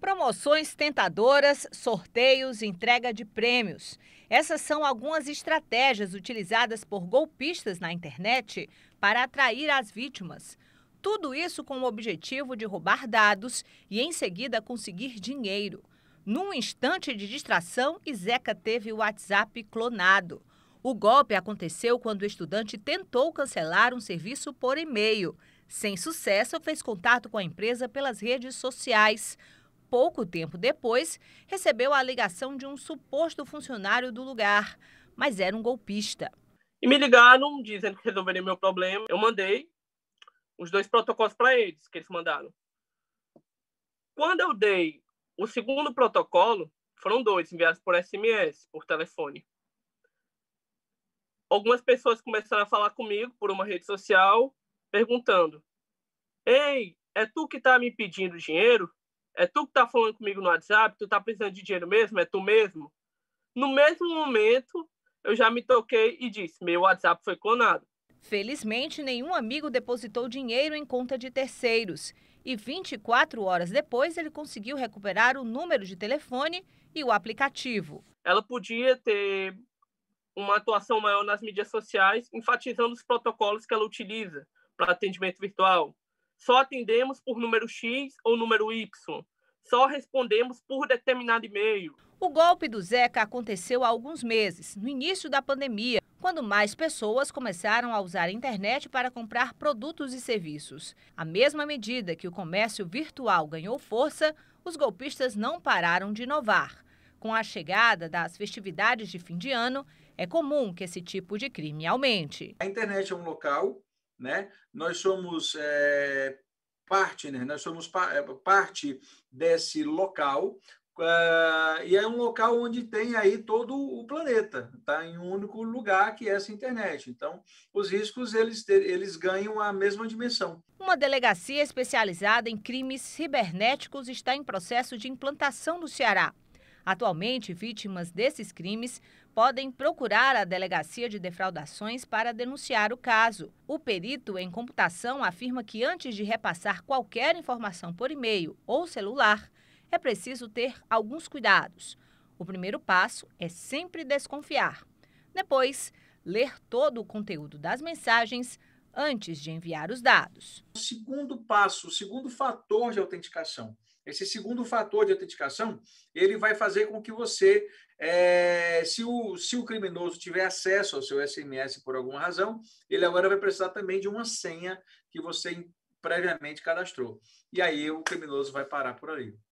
Promoções tentadoras, sorteios, entrega de prêmios. Essas são algumas estratégias utilizadas por golpistas na internet para atrair as vítimas. Tudo isso com o objetivo de roubar dados e, em seguida, conseguir dinheiro. Num instante de distração, Zeca teve o WhatsApp clonado. O golpe aconteceu quando o estudante tentou cancelar um serviço por e-mail. Sem sucesso, fez contato com a empresa pelas redes sociais pouco tempo depois, recebeu a ligação de um suposto funcionário do lugar, mas era um golpista. E me ligaram dizendo que resolveria meu problema. Eu mandei os dois protocolos para eles, que eles mandaram. Quando eu dei o segundo protocolo, foram dois enviados por SMS, por telefone. Algumas pessoas começaram a falar comigo por uma rede social, perguntando: Ei, é tu que está me pedindo dinheiro? É tu que tá falando comigo no WhatsApp? Tu tá precisando de dinheiro mesmo? É tu mesmo? No mesmo momento, eu já me toquei e disse: meu WhatsApp foi clonado. Felizmente, nenhum amigo depositou dinheiro em conta de terceiros. E 24 horas depois, ele conseguiu recuperar o número de telefone e o aplicativo. Ela podia ter uma atuação maior nas mídias sociais, enfatizando os protocolos que ela utiliza para atendimento virtual, só atendemos por número X ou número Y. Só respondemos por determinado e-mail. O golpe do Zeca aconteceu há alguns meses, no início da pandemia, quando mais pessoas começaram a usar a internet para comprar produtos e serviços. À mesma medida que o comércio virtual ganhou força, os golpistas não pararam de inovar. Com a chegada das festividades de fim de ano, é comum que esse tipo de crime aumente. A internet é um local né? Nós somos é, partner, nós somos pa é, parte desse local uh, e é um local onde tem aí todo o planeta, tá? Em um único lugar que é essa internet. Então, os riscos eles eles ganham a mesma dimensão. Uma delegacia especializada em crimes cibernéticos está em processo de implantação no Ceará. Atualmente, vítimas desses crimes podem procurar a Delegacia de Defraudações para denunciar o caso. O perito em computação afirma que antes de repassar qualquer informação por e-mail ou celular, é preciso ter alguns cuidados. O primeiro passo é sempre desconfiar. Depois, ler todo o conteúdo das mensagens antes de enviar os dados. O segundo passo, o segundo fator de autenticação. Esse segundo fator de autenticação, ele vai fazer com que você, é, se, o, se o criminoso tiver acesso ao seu SMS por alguma razão, ele agora vai precisar também de uma senha que você previamente cadastrou. E aí o criminoso vai parar por aí.